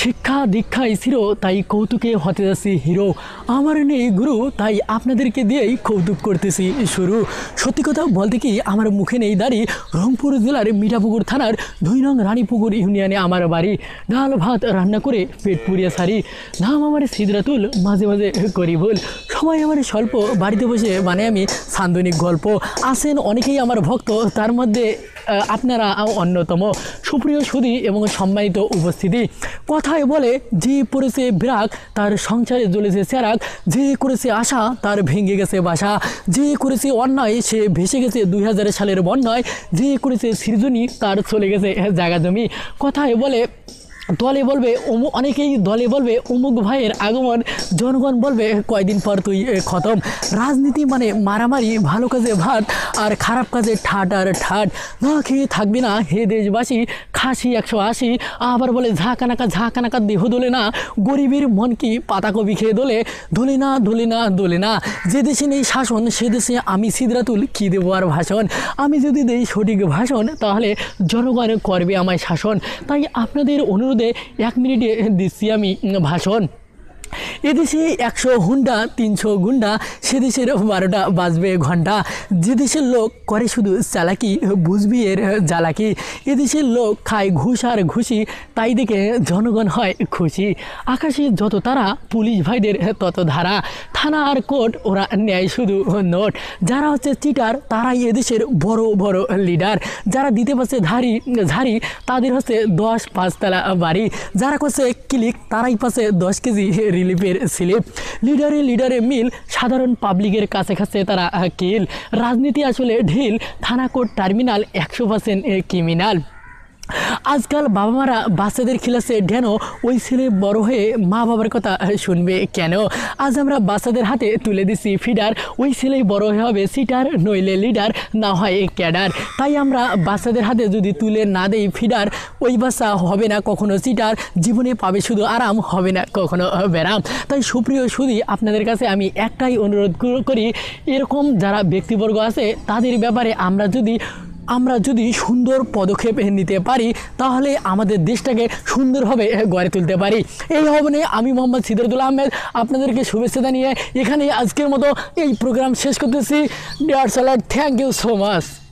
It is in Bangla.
শিক্ষা দীক্ষা ছিল তাই কৌতুকে হতে যাচ্ছি হিরো আমার নেই গুরু তাই আপনাদেরকে দিয়েই কৌতুক করতেছি শুরু সত্যি কথা বলতে কি আমার মুখে নেই দাঁড়ি রংপুর জেলার মিঠাপুকুর থানার দুই নং রানীপুকুর ইউনিয়নে আমার বাড়ি ডাল ভাত রান্না করে পেট পুড়িয়ে সারি নাম আমার সিদরাতুল মাঝে মাঝে করি ভুল সবাই আমার স্বল্প বাড়িতে বসে মানে আমি সান্দনিক গল্প আসেন অনেকেই আমার ভক্ত তার মধ্যে আপনারা অন্যতম সুপ্রিয় সুদী এবং সম্মানিত উপস্থিতি কথায় বলে যে পড়েছে বিরাগ তার সংসারে জ্বলেছে স্যারাক যে করেছে আশা তার ভেঙে গেছে বাসা যে করেছে অন্যায় সে ভেসে গেছে দুই সালের বন্যায় যে করেছে সৃজনী তার চলে গেছে জায়গা জমি কথায় বলে দলে বলবে অমু অনেকেই দলে বলবে অমুক ভাইয়ের আগমন জনগণ বলবে কয়দিন পর তুই খতম রাজনীতি মানে মারামারি ভালো কাজে ভাত আর খারাপ কাজে ঠাট আর ঠাট না খেয়ে থাকবি না হে দেশবাসী খাসি একশো আশি আবার বলে ঝাঁকা নাকা দেহ দোলে না গরিবের মন কি পাতাকবি খেয়ে দোলে দোলে না দোলে না দোলে না যে দেশে নেই শাসন সে দেশে আমি সিদ্রাতুল কী দেবো আর ভাষণ আমি যদি দেই সঠিক ভাষণ তাহলে জনগণ করবে আমায় শাসন তাই আপনাদের অনুরোধ মধ্যে এক মিনিটে দিচ্ছি আমি ভাষণ এদেশে একশো হুন্ডা তিনশো গুন্ডা সেদেশের বারোটা বাজবে ঘন্টা যে দেশের লোক করে শুধু চালাকি বুঝবি এর জ্বালাকি এদেশের লোক খায় ঘুষ আর ঘুষি তাই দেখে জনগণ হয় খুশি আকাশে যত তারা পুলিশ ভাইদের তত ধারা থানা আর কোর্ট ওরা নেয় শুধু নোট যারা হচ্ছে চিটার তারাই এদেশের বড় বড় লিডার যারা দিতে পারছে ধারি ঝাড়ি তাদের হচ্ছে দশ পাঁচতলা বাড়ি যারা করছে ক্লিক তারাই পাচ্ছে দশ কেজি রিলিফে এর স্লিপ লিডারে লিডারে মিল সাধারণ পাবলিকের কাছে কাছে তারা কিল রাজনীতি আসলে ঢিল থানাকোট টার্মিনাল একশো পার্সেন্ট ক্রিমিনাল আজকাল বাবা মারা বাচ্চাদের খেলাছে ঢেন ওই ছেলে বড় হয়ে মা বাবার কথা শুনবে কেন আজ আমরা বাচ্চাদের হাতে তুলে দিছি ফিডার ওই ছেলে বড় হয়ে হবে সিটার নইলে লিডার না হয় ক্যাডার তাই আমরা বাচ্চাদের হাতে যদি তুলে না দেই ফিডার ওই বাচ্চা হবে না কখনো সিটার জীবনে পাবে শুধু আরাম হবে না কখনো ব্যারাম তাই সুপ্রিয় শুধু আপনাদের কাছে আমি একটাই অনুরোধ করি এরকম যারা ব্যক্তিবর্গ আছে তাদের ব্যাপারে আমরা যদি আমরা যদি সুন্দর পদক্ষেপ নিতে পারি তাহলে আমাদের দেশটাকে সুন্দরভাবে গড়ে তুলতে পারি এই ভবনে আমি মোহাম্মদ সিদরুল আহমেদ আপনাদেরকে শুভেচ্ছা জানিয়ে এখানে আজকের মতো এই প্রোগ্রাম শেষ করতেছি ডিয়ার স্যালার থ্যাংক ইউ সো মাচ